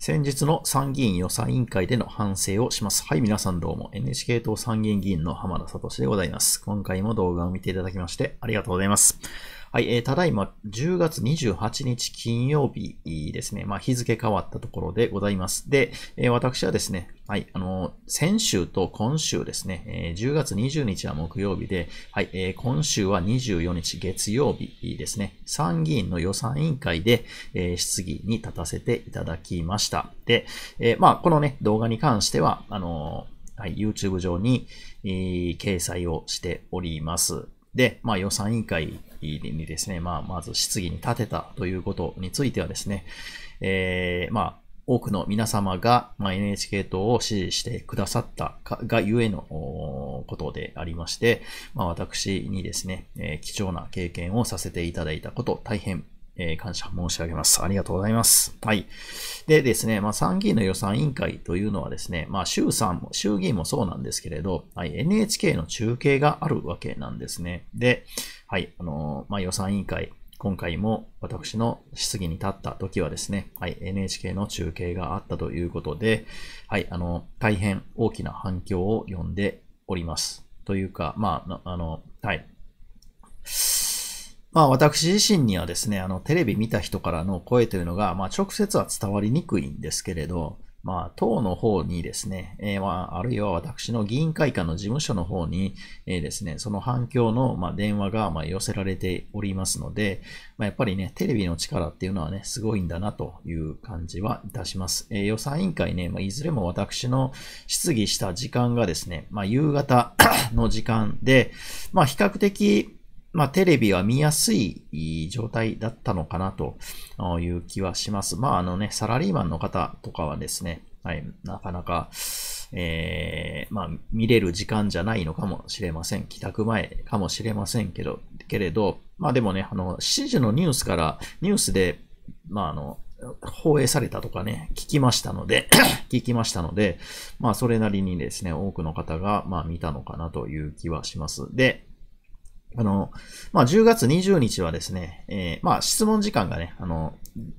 先日の参議院予算委員会での反省をします。はい、皆さんどうも。NHK 党参議院議員の浜田聡でございます。今回も動画を見ていただきましてありがとうございます。はい、えー、ただいま10月28日金曜日ですね、まあ、日付変わったところでございます。で、えー、私はですね、はい、あのー、先週と今週ですね、えー、10月20日は木曜日で、はい、えー、今週は24日月曜日ですね、参議院の予算委員会で、えー、質疑に立たせていただきました。で、えー、まあ、このね、動画に関しては、あのー、はい、YouTube 上に、えー、掲載をしております。で、まあ、予算委員会にですね、まあ、まず質疑に立てたということについてはですね、えー、まあ、多くの皆様が、ま NHK 党を支持してくださったがゆえのことでありまして、まあ、私にですね、え貴重な経験をさせていただいたこと、大変えー、感謝申し上げます。ありがとうございます。はい。でですね、まあ、参議院の予算委員会というのはですね、まあ、衆参も、衆議院もそうなんですけれど、はい、NHK の中継があるわけなんですね。で、はい、あのー、まあ、予算委員会、今回も私の質疑に立った時はですね、はい、NHK の中継があったということで、はい、あの、大変大きな反響を呼んでおります。というか、まあ、あの、はい、まあ私自身にはですね、あのテレビ見た人からの声というのが、まあ直接は伝わりにくいんですけれど、まあ党の方にですね、えー、まああるいは私の議員会館の事務所の方に、えー、ですね、その反響のまあ電話がまあ寄せられておりますので、まあ、やっぱりね、テレビの力っていうのはね、すごいんだなという感じはいたします。えー、予算委員会ね、まあ、いずれも私の質疑した時間がですね、まあ夕方の時間で、まあ比較的、まあ、テレビは見やすい状態だったのかなという気はします。まあ、あのね、サラリーマンの方とかはですね、はい、なかなか、えー、まあ、見れる時間じゃないのかもしれません。帰宅前かもしれませんけど、けれど、まあでもね、あの、指示のニュースから、ニュースで、まああの、放映されたとかね、聞きましたので 聞きましたので、まあそれなりにですね、多くの方が、まあ見たのかなという気はします。で、あの、まあ、10月20日はですね、えー、まあ、質問時間がね、あの、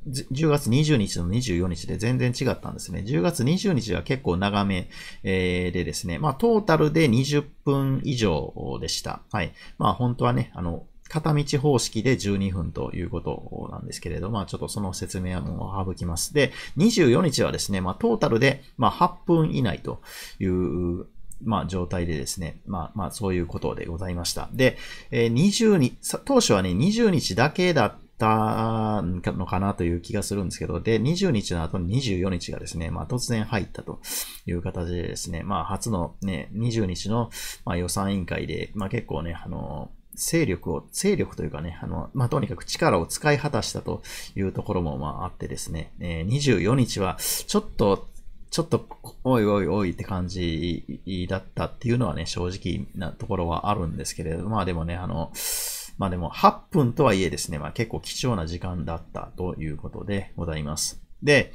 10月20日の24日で全然違ったんですね。10月20日は結構長め、えー、でですね、まあ、トータルで20分以上でした。はい。まあ、本当はね、あの、片道方式で12分ということなんですけれど、まあちょっとその説明はもう省きます。で、24日はですね、まあトータルでまあ8分以内というまあ、状態でですね、まあ、まあ、そういうことでございました。で、えー、20日、当初はね、20日だけだったのかなという気がするんですけど、で、20日の後に24日がですね、まあ、突然入ったという形でですね、まあ、初のね、20日の、まあ、予算委員会で、まあ、結構ね、あのー勢力を、勢力というかね、あの、まあ、とにかく力を使い果たしたというところも、まあ、あってですね、えー、24日は、ちょっとちょっと、おいおいおいって感じだったっていうのはね、正直なところはあるんですけれど、まあでもね、あの、まあでも8分とはいえですね、まあ結構貴重な時間だったということでございます。で、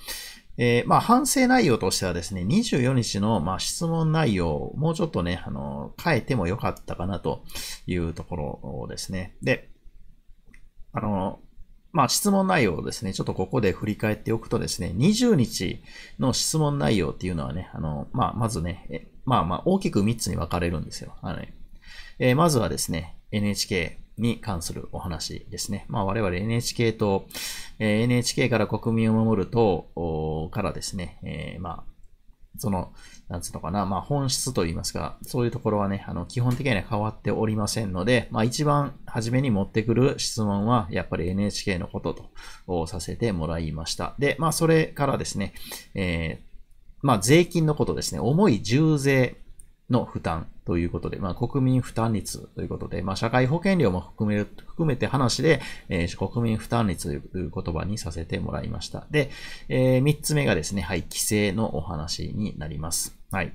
えー、まあ反省内容としてはですね、24日のまあ質問内容をもうちょっとね、あの、変えてもよかったかなというところですね。で、あの、まあ、質問内容をですね、ちょっとここで振り返っておくとですね、20日の質問内容っていうのはね、あの、まあ、まずね、まあまあ、大きく3つに分かれるんですよ。あのね、えー、まずはですね、NHK に関するお話ですね。まあ、我々 NHK と、えー、NHK から国民を守ると、からですね、えー、まあ、その、なんつうのかな、まあ本質といいますか、そういうところはね、あの、基本的には変わっておりませんので、まあ一番初めに持ってくる質問は、やっぱり NHK のこととさせてもらいました。で、まあそれからですね、えー、まあ税金のことですね、重い重税の負担ということで、まあ、国民負担率ということで、まあ、社会保険料も含める、含めて話で、えー、国民負担率という言葉にさせてもらいました。で、えー、3つ目がですね、はい、規制のお話になります。はい。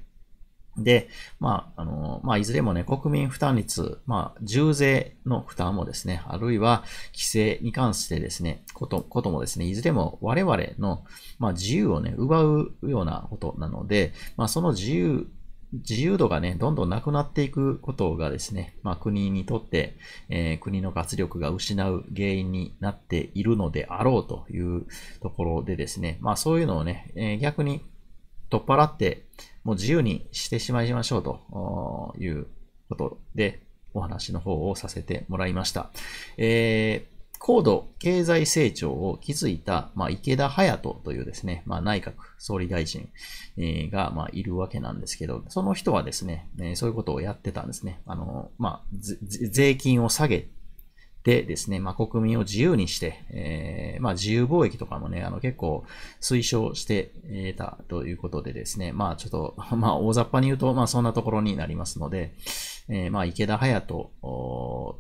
で、まあ、あの、まあ、いずれもね、国民負担率、まあ、重税の負担もですね、あるいは規制に関してですね、こと、こともですね、いずれも我々の、まあ、自由をね、奪うようなことなので、まあ、その自由自由度がね、どんどんなくなっていくことがですね、まあ、国にとって、えー、国の活力が失う原因になっているのであろうというところでですね、まあ、そういうのをね、えー、逆に取っ払って、もう自由にしてしまいましょうということで、お話の方をさせてもらいました。えー高度経済成長を築いた、まあ、池田隼人というですね、まあ、内閣総理大臣が、まあ、いるわけなんですけど、その人はですね、そういうことをやってたんですね。あの、まあ、税金を下げでですね、まあ、国民を自由にして、えー、まあ、自由貿易とかもね、あの、結構推奨してたということでですね、まあ、ちょっと、まあ、大雑把に言うと、まあ、そんなところになりますので、えー、まあ、池田隼人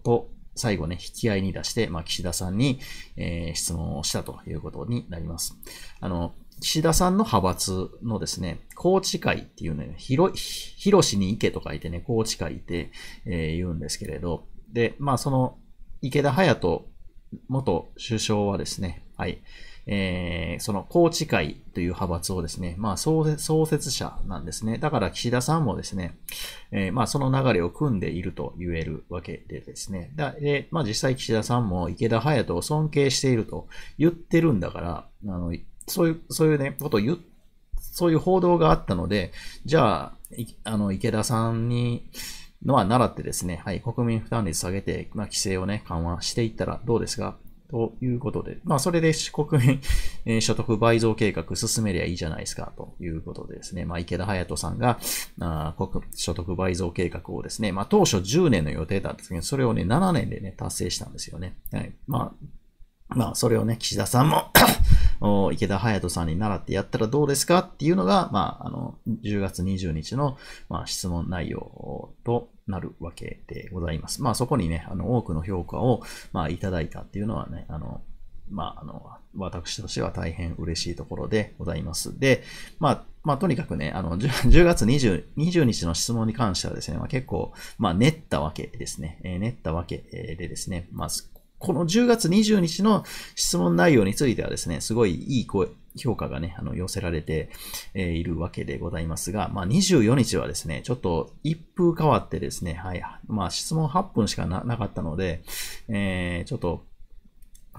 と、最後ね、引き合いに出して、まあ、岸田さんに、えー、質問をしたということになります。あの、岸田さんの派閥のですね、宏池会っていうね、広、広しに池と書いてね、宏池会って、えー、言うんですけれど、で、まあ、その、池田隼人元首相はですね、はい、えー、その宏池会という派閥をですね、まあ創設者なんですね。だから岸田さんもですね、えー、まあその流れを組んでいると言えるわけでですね。だで、まあ実際岸田さんも池田隼人を尊敬していると言ってるんだから、あの、そういう、そういうね、ことを言そういう報道があったので、じゃあ、あの、池田さんに、のは習ってですね、はい、国民負担率下げて、まあ、規制をね、緩和していったらどうですかということで、まあ、それで国民、所得倍増計画進めりゃいいじゃないですか、ということでですね、まあ、池田隼人さんが、あ国所得倍増計画をですね、まあ、当初10年の予定だったんですけど、それをね、7年でね、達成したんですよね。はい。まあ、まあ、それをね、岸田さんも池田隼人さんに習ってやったらどうですかっていうのが、まあ、あの、10月20日の、まあ、質問内容となるわけでございます。まあ、そこにね、あの、多くの評価を、まあ、いただいたっていうのはね、あの、まあ、あの、私としては大変嬉しいところでございます。で、まあ、まあ、とにかくね、あの、10月 20, 20日の質問に関してはですね、まあ、結構、まあ、練ったわけですね。えー、練ったわけでですね、まあ、この10月20日の質問内容についてはですね、すごいいい声、評価がね、あの、寄せられて、いるわけでございますが、まあ、24日はですね、ちょっと一風変わってですね、はい、まあ、質問8分しかなかったので、えー、ちょっと、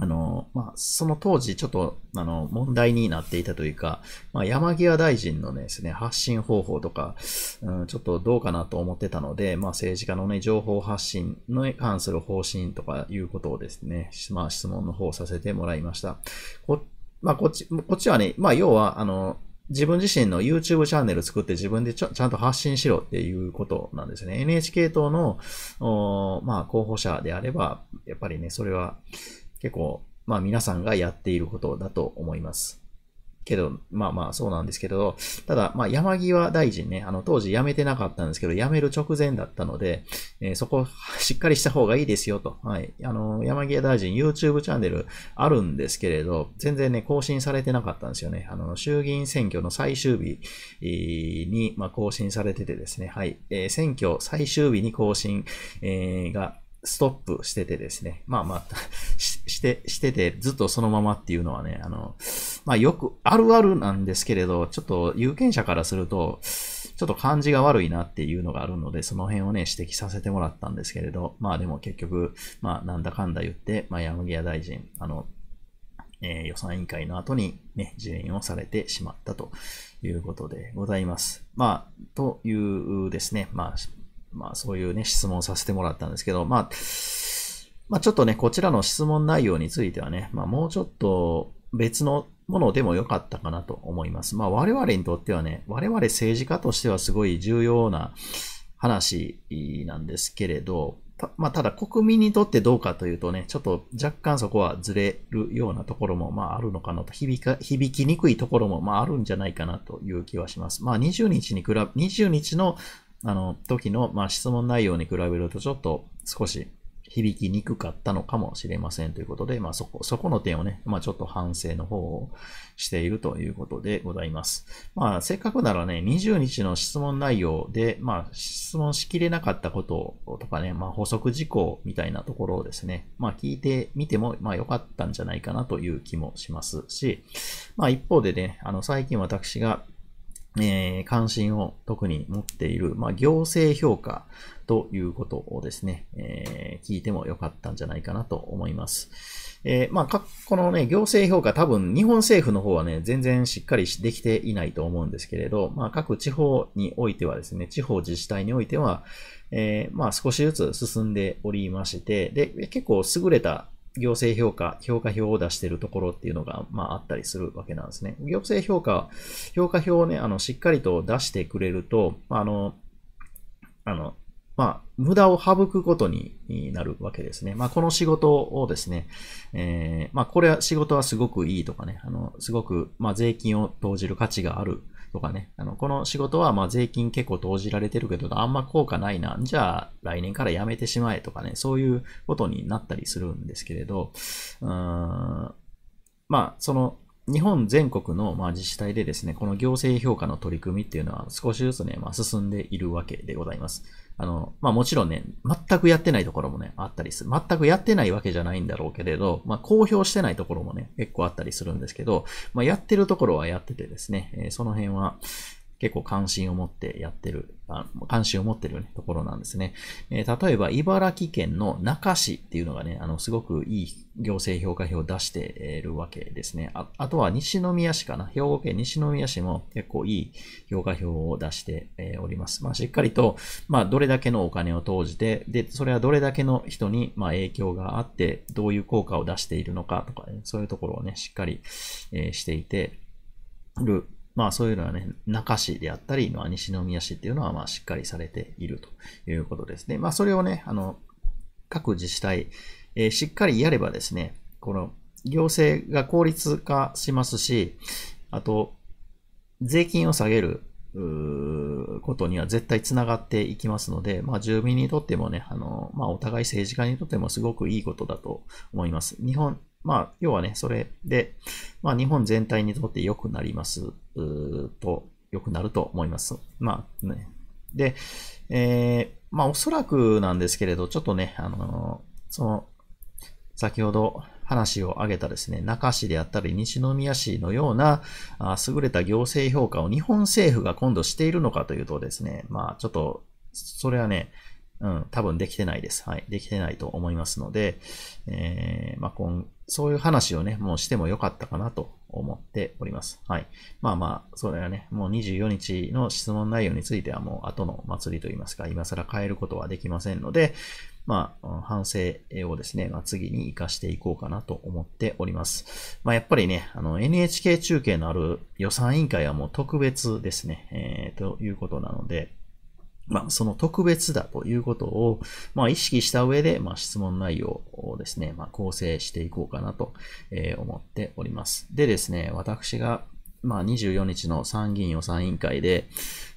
あの、まあ、その当時ちょっと、あの、問題になっていたというか、まあ、山際大臣のですね、発信方法とか、うん、ちょっとどうかなと思ってたので、まあ、政治家のね、情報発信に関する方針とかいうことをですね、まあ、質問の方させてもらいました。こ、まあ、こっち、こっちはね、まあ、要は、あの、自分自身の YouTube チャンネル作って自分でちゃんと発信しろっていうことなんですね。NHK 党の、まあ、候補者であれば、やっぱりね、それは、結構、まあ皆さんがやっていることだと思います。けど、まあまあそうなんですけど、ただ、まあ山際大臣ね、あの当時辞めてなかったんですけど、辞める直前だったので、えー、そこしっかりした方がいいですよと。はい。あの、山際大臣 YouTube チャンネルあるんですけれど、全然ね、更新されてなかったんですよね。あの、衆議院選挙の最終日に、まあ、更新されててですね、はい。えー、選挙最終日に更新、えー、がストップしててですね。まあまあ して、してて、ずっとそのままっていうのはね、あの、まあ、よく、あるあるなんですけれど、ちょっと有権者からすると、ちょっと感じが悪いなっていうのがあるので、その辺をね、指摘させてもらったんですけれど、まあでも結局、まあなんだかんだ言って、まあ山際大臣、あの、えー、予算委員会の後にね、辞任をされてしまったということでございます。まあ、というですね、まあ、まあそういうね、質問させてもらったんですけど、まあ、まあ、ちょっとね、こちらの質問内容についてはね、まあ、もうちょっと別のものでも良かったかなと思います。まあ、我々にとってはね、我々政治家としてはすごい重要な話なんですけれど、たまあ、ただ国民にとってどうかというとね、ちょっと若干そこはずれるようなところも、まああるのかなと、響か、響きにくいところも、まああるんじゃないかなという気はします。まあ20日に比べ、20日の、あの、時の、まあ質問内容に比べるとちょっと少し響きにくかったのかもしれませんということで、まあそこ、そこの点をね、まあちょっと反省の方をしているということでございます。まあせっかくならね、20日の質問内容で、まあ質問しきれなかったこととかね、まあ補足事項みたいなところをですね、まあ聞いてみても、まあ良かったんじゃないかなという気もしますし、まあ一方でね、あの最近私がえー、関心を特に持っている、まあ、行政評価ということをですね、えー、聞いてもよかったんじゃないかなと思います。えー、まあ、このね、行政評価多分日本政府の方はね、全然しっかりできていないと思うんですけれど、まあ、各地方においてはですね、地方自治体においては、えー、まあ、少しずつ進んでおりまして、で、結構優れた行政評価、評価表を出しているところっていうのが、まあ、あったりするわけなんですね。行政評価、評価表をね、あの、しっかりと出してくれると、あの、あの、まあ、無駄を省くことになるわけですね。まあ、この仕事をですね、えー、まあ、これは仕事はすごくいいとかね、あの、すごく、まあ、税金を投じる価値があるとかね、あの、この仕事はまあ税金結構投じられてるけど、あんま効果ないな、じゃあ来年から辞めてしまえとかね、そういうことになったりするんですけれど、うーん、まあ、その、日本全国のまあ自治体でですね、この行政評価の取り組みっていうのは少しずつね、まあ、進んでいるわけでございます。あの、まあもちろんね、全くやってないところもね、あったりする。全くやってないわけじゃないんだろうけれど、まあ公表してないところもね、結構あったりするんですけど、まあやってるところはやっててですね、えー、その辺は、結構関心を持ってやってる、あ関心を持ってる、ね、ところなんですね、えー、例えば、茨城県の中市っていうのがね、あの、すごくいい行政評価表を出しているわけですね。ああとは、西宮市かな。兵庫県西宮市も結構いい評価表を出しております。まあ、しっかりと、まあ、どれだけのお金を投じて、で、それはどれだけの人に、まあ、影響があって、どういう効果を出しているのかとか、ね、そういうところをね、しっかり、えー、していてるまあそういうのはね、中市であったり、まあ、西宮市っていうのはまあしっかりされているということですね。まあそれをね、あの、各自治体、えー、しっかりやればですね、この行政が効率化しますし、あと、税金を下げることには絶対つながっていきますので、まあ、住民にとってもね、あの、まあ、お互い政治家にとってもすごくいいことだと思います。日本まあ、要はね、それで、まあ、日本全体にとって良くなります、と、良くなると思います。まあ、ね。で、えー、まあ、おそらくなんですけれど、ちょっとね、あのー、その、先ほど話を挙げたですね、那市であったり西宮市のようなあ優れた行政評価を日本政府が今度しているのかというとですね、まあちょっと、それはね、うん、多分できてないです。はい。できてないと思いますので、えー、まあ今そういう話をね、もうしてもよかったかなと思っております。はい。まあまあ、それはね、もう24日の質問内容についてはもう後の祭りといいますか、今更変えることはできませんので、まあ、反省をですね、まあ、次に活かしていこうかなと思っております。まあ、やっぱりね、あの、NHK 中継のある予算委員会はもう特別ですね、えー、ということなので、まあ、その特別だということを、まあ、意識した上で、まあ、質問内容をですね、まあ、構成していこうかなと、え思っております。でですね、私が、まあ、24日の参議院予算委員会で、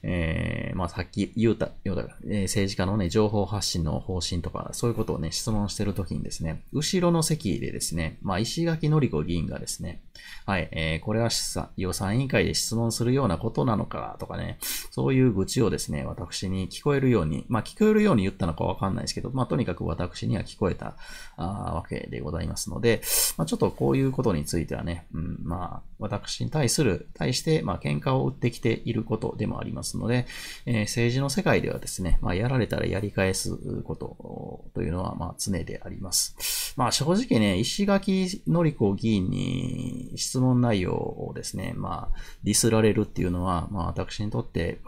えー、まあ、さっき言うた、ようだ、えー、政治家のね、情報発信の方針とか、そういうことをね、質問してるときにですね、後ろの席でですね、まあ、石垣のり子議員がですね、はい、えー、これは予算委員会で質問するようなことなのかとかね、そういう愚痴をですね、私に聞こえるように、まあ聞こえるように言ったのかわかんないですけど、まあとにかく私には聞こえたあわけでございますので、まあちょっとこういうことについてはね、うん、まあ私に対する、対して、まあ喧嘩を売ってきていることでもありますので、えー、政治の世界ではですね、まあやられたらやり返すことというのはまあ常であります。まあ正直ね、石垣のりこ議員に質問内容をですね、まあ、ディスられるっていうのは、まあ、私にとって、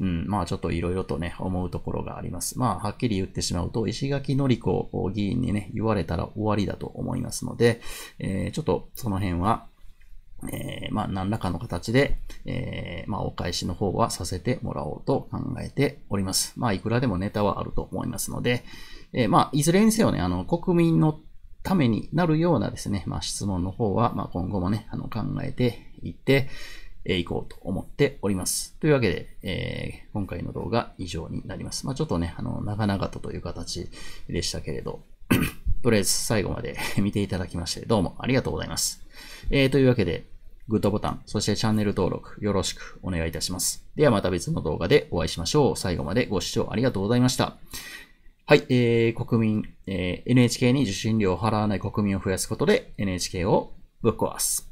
うん、まあ、ちょっといろいろとね、思うところがあります。まあ、はっきり言ってしまうと、石垣のり子議員にね、言われたら終わりだと思いますので、えー、ちょっとその辺は、えー、まあ、何らかの形で、えー、まあ、お返しの方はさせてもらおうと考えております。まあ、いくらでもネタはあると思いますので、えー、まあ、いずれにせよね、あの、国民のためになるようなですね、まあ、質問の方は、まあ、今後もね、あの、考えていって、えいこうと思っております。というわけで、えー、今回の動画以上になります。まあ、ちょっとね、あの、長々とという形でしたけれど、とりあえず最後まで 見ていただきまして、どうもありがとうございます。えー、というわけで、グッドボタン、そしてチャンネル登録、よろしくお願いいたします。ではまた別の動画でお会いしましょう。最後までご視聴ありがとうございました。はい、えー、国民、えー、NHK に受信料を払わない国民を増やすことで NHK をぶっ壊す。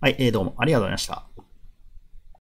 はい、えー、どうもありがとうございました。